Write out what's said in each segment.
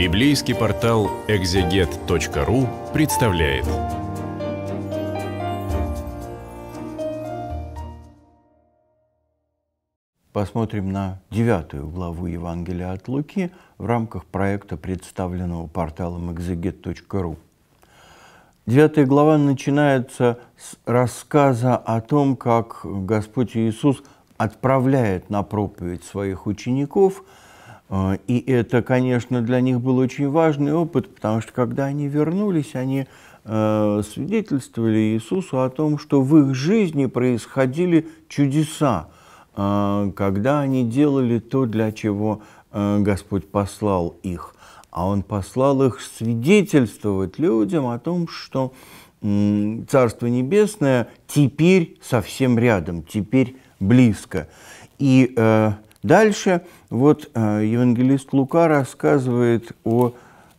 Библейский портал экзегет.ру представляет. Посмотрим на девятую главу Евангелия от Луки в рамках проекта, представленного порталом экзегет.ру. Девятая глава начинается с рассказа о том, как Господь Иисус отправляет на проповедь своих учеников – а, и это, конечно, для них был очень важный опыт, потому что когда они вернулись, они э, свидетельствовали Иисусу о том, что в их жизни происходили чудеса, а, когда они делали то, для чего э, Господь послал их. А Он послал их свидетельствовать людям о том, что Царство Небесное теперь совсем рядом, теперь близко. И э, Дальше вот э, евангелист Лука рассказывает о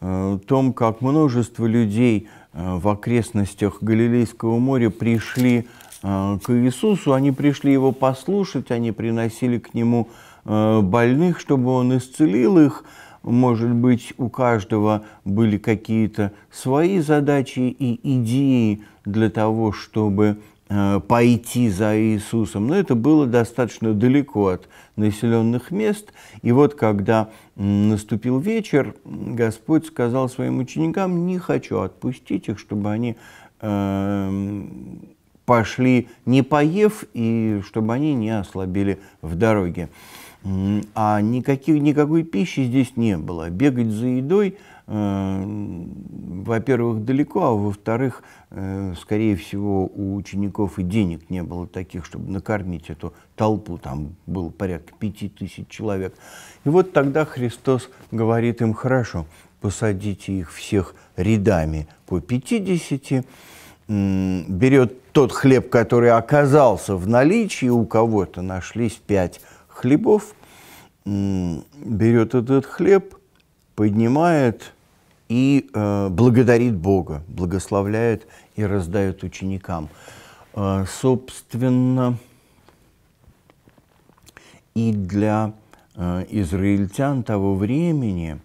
э, том, как множество людей э, в окрестностях Галилейского моря пришли к Иисусу, они пришли его послушать, они приносили к нему больных, чтобы он исцелил их. Может быть, у каждого были какие-то свои задачи и идеи для того, чтобы Э, пойти за Иисусом, но это было достаточно далеко от населенных мест. И вот когда наступил вечер, Господь сказал своим ученикам, не хочу отпустить их, чтобы они эм, пошли, не поев, и чтобы они не ослабели в дороге. А никакой никакой пищи здесь не было. Бегать за едой, э, во-первых, далеко, а во-вторых, э, скорее всего, у учеников и денег не было таких, чтобы накормить эту толпу. Там было порядка пяти тысяч человек. И вот тогда Христос говорит им, хорошо, посадите их всех рядами по 50, берет тот хлеб, который оказался в наличии у кого-то, нашлись пять хлебов, берет этот хлеб, поднимает и э, благодарит Бога, благословляет и раздает ученикам. Э, собственно, и для э, израильтян того времени,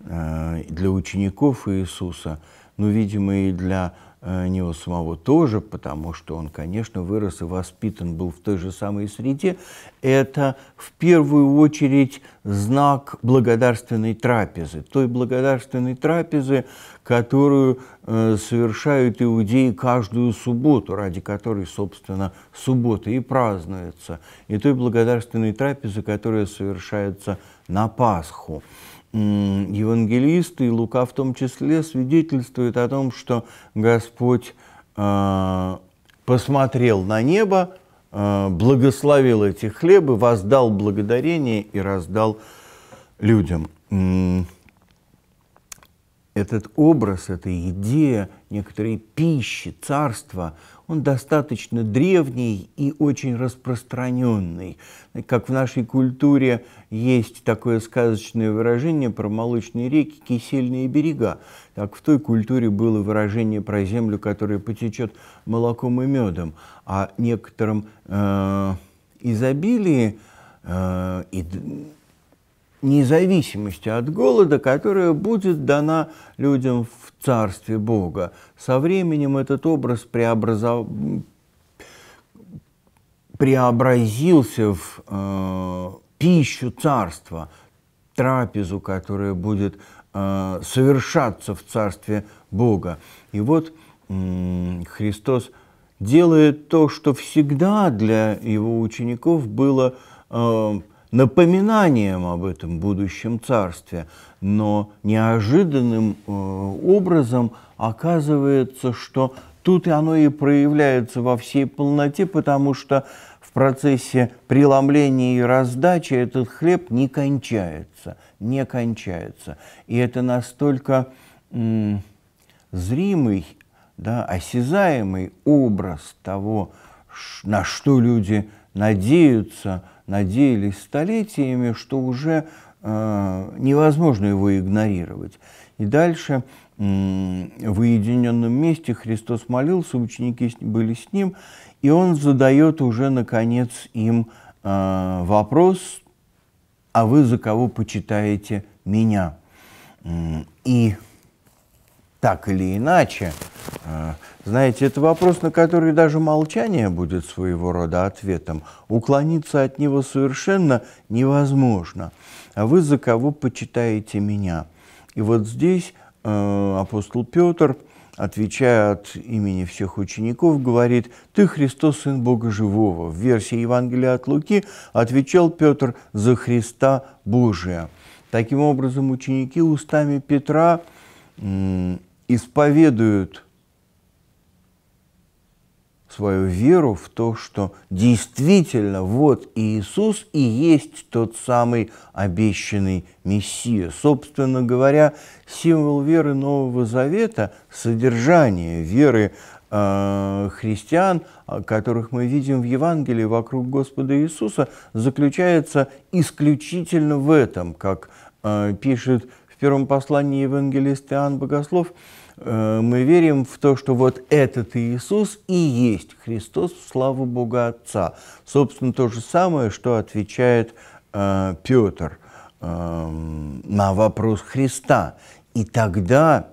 для учеников Иисуса, ну, видимо, и для Э, него самого тоже, потому что он, конечно, вырос и воспитан был в той же самой среде, это в первую очередь знак благодарственной трапезы, той благодарственной трапезы, которую э, совершают иудеи каждую субботу, ради которой, собственно, суббота и празднуется, и той благодарственной трапезы, которая совершается на Пасху евангелисты и Лука в том числе свидетельствуют о том, что Господь а, посмотрел на небо, а, благословил эти хлебы, воздал благодарение и раздал людям. Этот образ, эта идея некоторой пищи, царства, он достаточно древний и очень распространенный. Как в нашей культуре есть такое сказочное выражение про молочные реки, кисельные берега. Так в той культуре было выражение про землю, которая потечет молоком и медом. О а некотором э, изобилии э, и независимости от голода, которая будет дана людям в Царстве Бога. Со временем этот образ преобразов... преобразился в э, пищу Царства, трапезу, которая будет э, совершаться в Царстве Бога. И вот э, Христос делает то, что всегда для его учеников было э, напоминанием об этом будущем царстве, но неожиданным э, образом оказывается, что тут и оно и проявляется во всей полноте, потому что в процессе преломления и раздачи этот хлеб не кончается, не кончается. И это настолько зримый, да, осязаемый образ того, на что люди надеются – надеялись столетиями, что уже э, невозможно его игнорировать. И дальше э, в уединенном месте Христос молился, ученики были с ним, и он задает уже, наконец, им э, вопрос, а вы за кого почитаете меня? И так или иначе, э, знаете, это вопрос, на который даже молчание будет своего рода ответом. Уклониться от него совершенно невозможно. А вы за кого почитаете меня? И вот здесь э, апостол Петр, отвечая от имени всех учеников, говорит, «Ты Христос, Сын Бога Живого». В версии Евангелия от Луки отвечал Петр за Христа Божия. Таким образом, ученики устами Петра э, исповедуют – свою веру в то, что действительно вот Иисус и есть тот самый обещанный Мессия. Собственно говоря, символ веры Нового Завета, содержание веры э, христиан, которых мы видим в Евангелии вокруг Господа Иисуса, заключается исключительно в этом, как э, пишет в первом послании евангелист Иоанн Богослов – Э, мы верим в то, что вот этот Иисус и есть Христос, слава Бога Отца. Собственно, то же самое, что отвечает э, Петр э, на вопрос Христа. И тогда,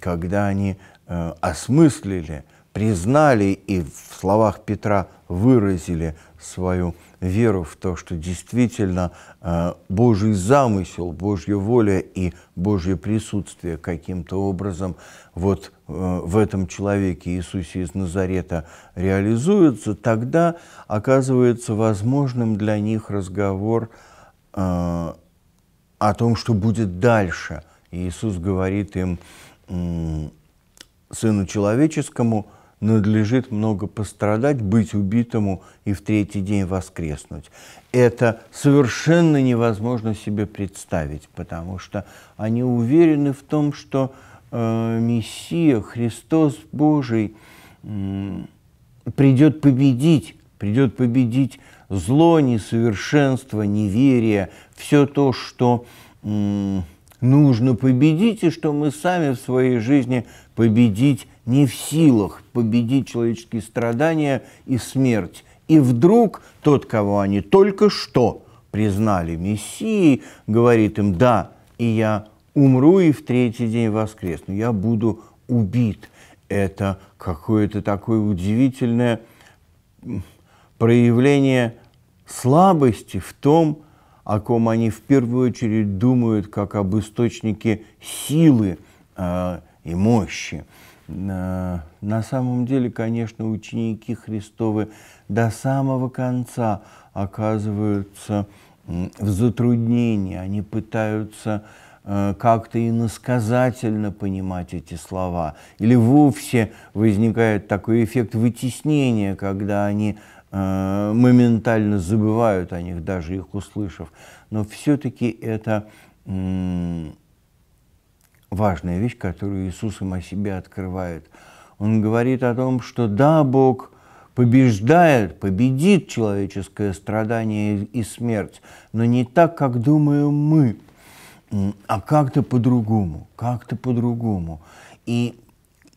когда они э, осмыслили признали и в словах Петра выразили свою веру в то, что действительно э, Божий замысел, Божья воля и Божье присутствие каким-то образом вот э, в этом человеке Иисусе из Назарета реализуется, тогда оказывается возможным для них разговор э, о том, что будет дальше. Иисус говорит им, Сыну Человеческому – надлежит много пострадать, быть убитому и в третий день воскреснуть. Это совершенно невозможно себе представить, потому что они уверены в том, что э, Мессия, Христос Божий, э, придет победить, придет победить зло, несовершенство, неверие, все то, что э, нужно победить и что мы сами в своей жизни победить не в силах победить человеческие страдания и смерть. И вдруг тот, кого они только что признали Мессией, говорит им, да, и я умру и в третий день воскресну, я буду убит. Это какое-то такое удивительное проявление слабости в том, о ком они в первую очередь думают как об источнике силы э, и мощи. На самом деле, конечно, ученики Христовы до самого конца оказываются в затруднении, они пытаются э, как-то иносказательно понимать эти слова. Или вовсе возникает такой эффект вытеснения, когда они э, моментально забывают о них, даже их услышав. Но все-таки это важная вещь, которую Иисус им о себе открывает. Он говорит о том, что да, Бог побеждает, победит человеческое страдание и смерть, но не так, как думаем мы, а как-то по-другому, как-то по-другому. И,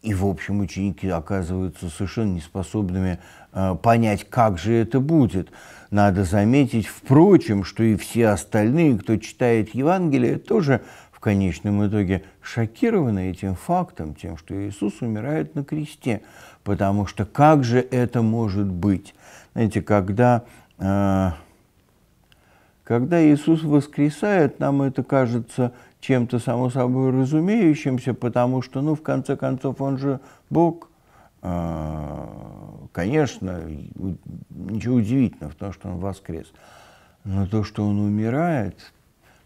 и, в общем, ученики оказываются совершенно неспособными э, понять, как же это будет. Надо заметить, впрочем, что и все остальные, кто читает Евангелие, тоже в конечном итоге шокированы этим фактом, тем, что Иисус умирает на кресте, потому что как же это может быть? Знаете, когда, э, когда Иисус воскресает, нам это кажется чем-то само собой разумеющимся, потому что, ну, в конце концов, Он же Бог. Э, конечно, ничего удивительного в том, что Он воскрес. Но то, что Он умирает,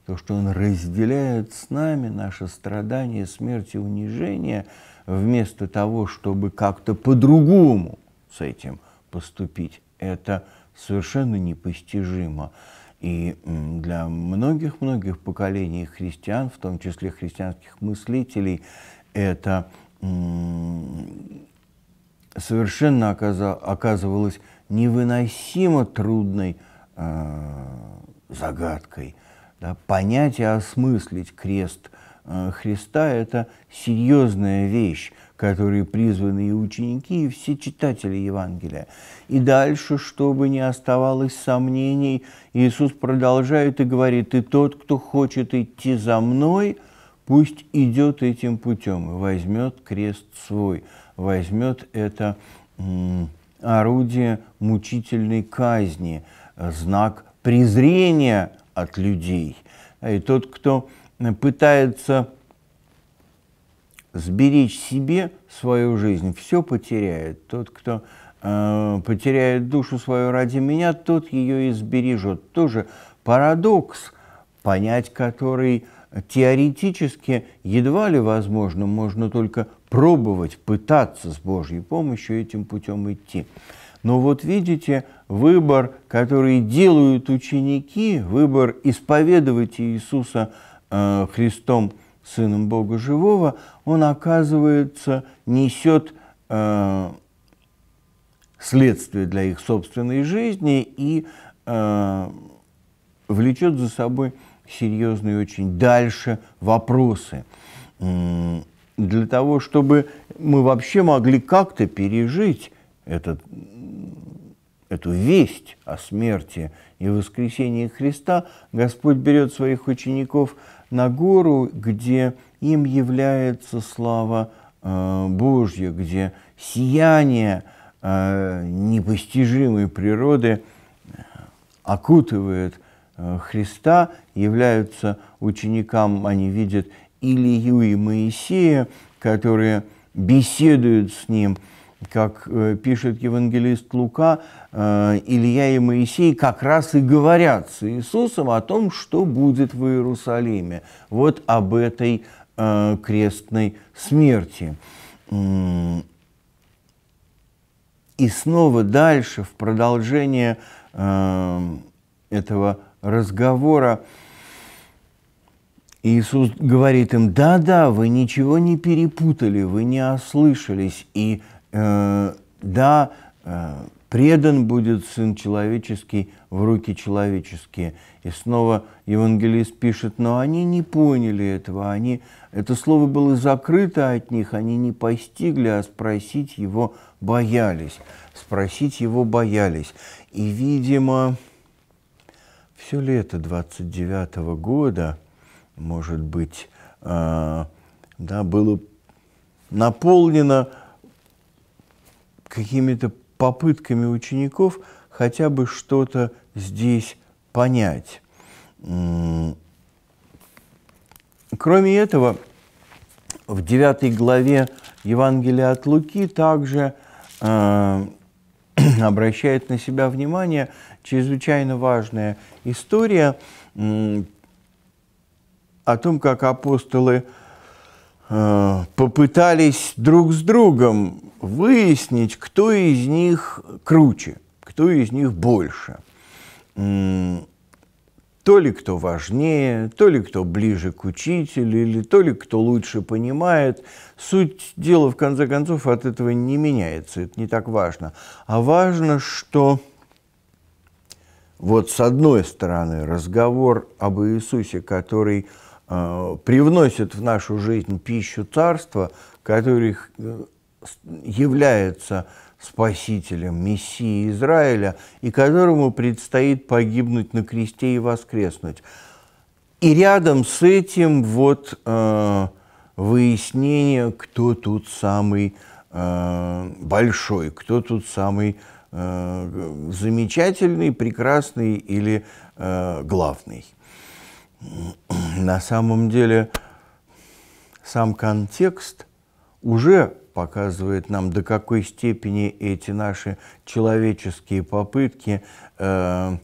то, что Он разделяет с нами наши страдания, смерть и унижение, вместо того, чтобы как-то по-другому с этим поступить. Это совершенно непостижимо. И для многих-многих поколений христиан, в том числе христианских мыслителей, это совершенно оказывалось невыносимо трудной э загадкой – да, понять и осмыслить крест э, Христа – это серьезная вещь, которые призваны и ученики, и все читатели Евангелия. И дальше, чтобы не оставалось сомнений, Иисус продолжает и говорит, «И тот, кто хочет идти за Мной, пусть идет этим путем и возьмет крест свой, возьмет это орудие мучительной казни, знак презрения от людей. И тот, кто пытается сберечь себе свою жизнь, все потеряет. Тот, кто э, потеряет душу свою ради меня, тот ее и сбережет. Тоже парадокс, понять который теоретически едва ли возможно, можно только пробовать, пытаться с Божьей помощью этим путем идти. Но вот видите, выбор, который делают ученики, выбор исповедовать Иисуса э, Христом, Сыном Бога Живого, он, оказывается, несет э, следствие для их собственной жизни и э, влечет за собой серьезные очень дальше вопросы. Для того, чтобы мы вообще могли как-то пережить этот, эту весть о смерти и воскресении Христа Господь берет своих учеников на гору, где им является слава э, Божья, где сияние э, непостижимой природы э, окутывает э, Христа, являются ученикам, они видят Илию и Моисея, которые беседуют с ним – как э, пишет евангелист Лука, э, Илья и Моисей как раз и говорят с Иисусом о том, что будет в Иерусалиме, вот об этой э, крестной смерти. И снова дальше, в продолжение этого разговора, Иисус говорит им, да-да, вы ничего не перепутали, вы не ослышались, и Э, да, э, предан будет Сын Человеческий в руки человеческие. И снова евангелист пишет, но они не поняли этого, они, это слово было закрыто от них, они не постигли, а спросить его боялись. Спросить его боялись. И, видимо, все лето 29 -го года, может быть, э, да, было наполнено какими-то попытками учеников хотя бы что-то здесь понять. Кроме этого, в 9 главе Евангелия от Луки также э, обращает на себя внимание чрезвычайно важная история о том, как апостолы э, Э, попытались друг с другом выяснить, кто из них круче, кто из них больше. То ли кто важнее, то ли кто ближе к учителю, или то ли кто лучше понимает. Суть дела, в конце концов, от этого не меняется, это не так важно. А важно, что вот с одной стороны разговор об Иисусе, который – Э, привносит в нашу жизнь пищу царства, который э, является спасителем, мессией Израиля, и которому предстоит погибнуть на кресте и воскреснуть. И рядом с этим вот э, выяснение, кто тут самый э, большой, кто тут самый э, замечательный, прекрасный или э, главный на самом деле сам контекст уже показывает нам, до какой степени эти наши человеческие попытки э,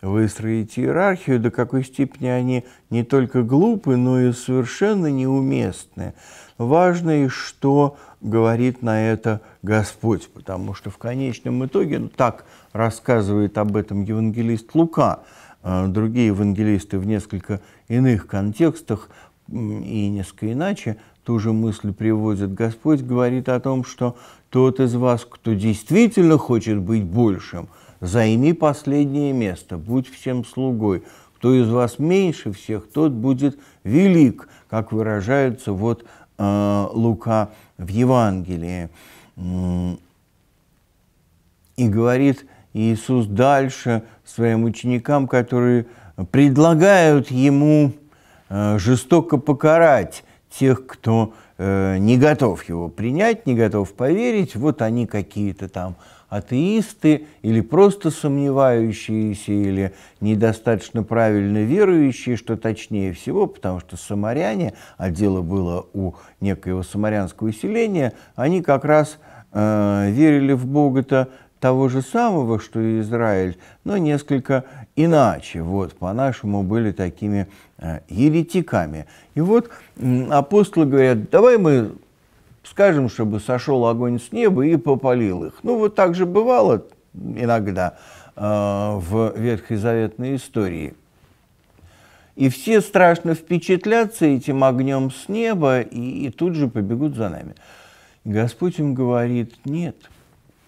выстроить иерархию, до какой степени они не только глупы, но и совершенно неуместны. Важно и что говорит на это Господь, потому что в конечном итоге, ну, так рассказывает об этом евангелист Лука, а, другие евангелисты в несколько иных контекстах и несколько иначе ту же мысль приводит. Господь говорит о том, что тот из вас, кто действительно хочет быть большим, займи последнее место, будь всем слугой. Кто из вас меньше всех, тот будет велик, как выражается вот э, Лука в Евангелии. И говорит – Иисус дальше своим ученикам, которые предлагают ему э, жестоко покарать тех, кто э, не готов его принять, не готов поверить, вот они какие-то там атеисты или просто сомневающиеся, или недостаточно правильно верующие, что точнее всего, потому что самаряне, а дело было у некоего самарянского селения, они как раз э, верили в Бога-то того же самого, что и Израиль, но несколько иначе. Вот, по-нашему, были такими э, еретиками. И вот апостолы говорят, давай мы скажем, чтобы сошел огонь с неба и попалил их. Ну, вот так же бывало иногда э, в ветхозаветной истории. И все страшно впечатлятся этим огнем с неба и, и тут же побегут за нами. Господь им говорит, нет,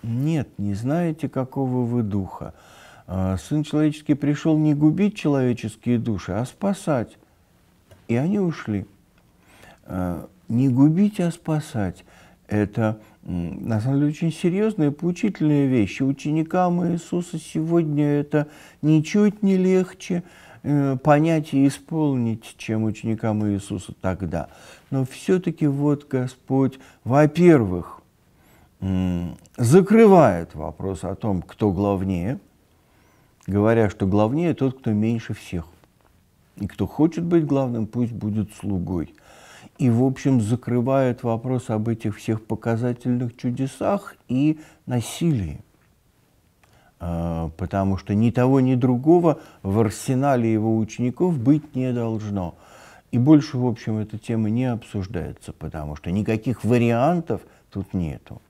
нет, не знаете, какого вы духа. А, Сын человеческий пришел не губить человеческие души, а спасать. И они ушли. А, не губить, а спасать. Это, на самом деле, очень серьезные, поучительные вещи Ученикам Иисуса сегодня это ничуть не легче э, понять и исполнить, чем ученикам Иисуса тогда. Но все-таки вот Господь, во-первых, закрывает вопрос о том, кто главнее, говоря, что главнее тот, кто меньше всех. И кто хочет быть главным, пусть будет слугой. И, в общем, закрывает вопрос об этих всех показательных чудесах и насилии. А, потому что ни того, ни другого в арсенале его учеников быть не должно. И больше, в общем, эта тема не обсуждается, потому что никаких вариантов тут нету.